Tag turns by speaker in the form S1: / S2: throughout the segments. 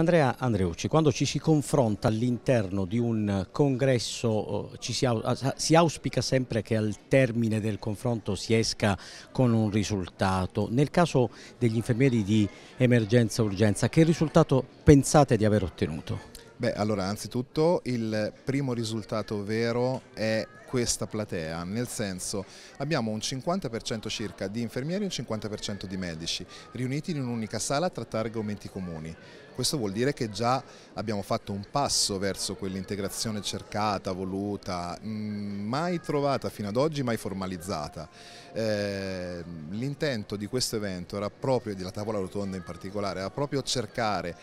S1: Andrea Andreucci, quando ci si confronta all'interno di un congresso eh, si, ah, si auspica sempre che al termine del confronto si esca con un risultato. Nel caso degli infermieri di emergenza-urgenza, che risultato pensate di aver
S2: ottenuto? Beh, allora, anzitutto il primo risultato vero è questa platea, nel senso abbiamo un 50% circa di infermieri e un 50% di medici riuniti in un'unica sala a trattare argomenti comuni. Questo vuol dire che già abbiamo fatto un passo verso quell'integrazione cercata, voluta, mm, mai trovata fino ad oggi, mai formalizzata. Eh, L'intento di questo evento era proprio, della tavola rotonda in particolare, era proprio cercare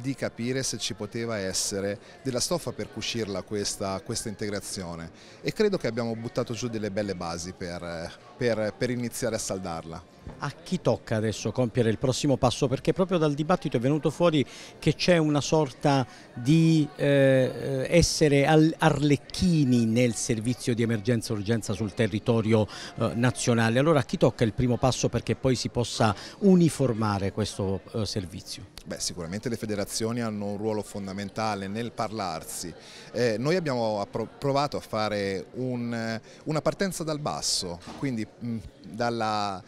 S2: di capire se ci poteva essere essere della stoffa per cucirla questa, questa integrazione e credo che abbiamo buttato giù delle belle basi per, eh, per, per iniziare a saldarla a chi
S1: tocca adesso compiere il prossimo passo? Perché proprio dal dibattito è venuto fuori che c'è una sorta di eh, essere arlecchini nel servizio di emergenza e urgenza sul territorio eh, nazionale. Allora a chi tocca il primo passo perché poi si possa uniformare questo eh, servizio?
S2: Beh, sicuramente le federazioni hanno un ruolo fondamentale nel parlarsi. Eh, noi abbiamo provato a fare un, una partenza dal basso, quindi mh, dalla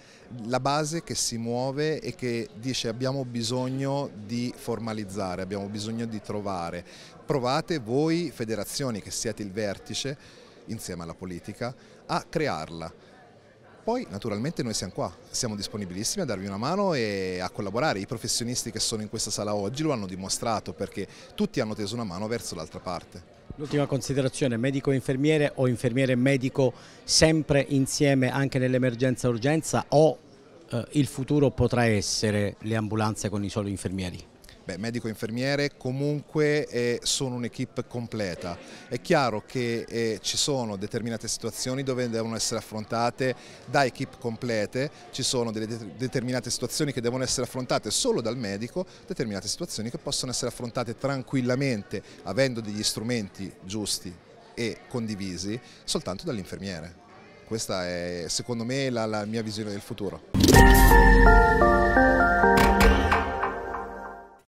S2: la base che si muove e che dice abbiamo bisogno di formalizzare, abbiamo bisogno di trovare. Provate voi federazioni che siete il vertice insieme alla politica a crearla. Poi naturalmente noi siamo qua, siamo disponibilissimi a darvi una mano e a collaborare. I professionisti che sono in questa sala oggi lo hanno dimostrato perché tutti hanno teso una mano verso l'altra parte.
S1: L'ultima considerazione, medico e infermiere o infermiere medico sempre insieme anche nell'emergenza urgenza o eh, il
S2: futuro potrà essere le ambulanze con i soli infermieri? Beh, medico e infermiere comunque eh, sono un'equipe completa. È chiaro che eh, ci sono determinate situazioni dove devono essere affrontate da equip complete, ci sono delle de determinate situazioni che devono essere affrontate solo dal medico, determinate situazioni che possono essere affrontate tranquillamente avendo degli strumenti giusti e condivisi soltanto dall'infermiere. Questa è secondo me la, la, mia visione del futuro.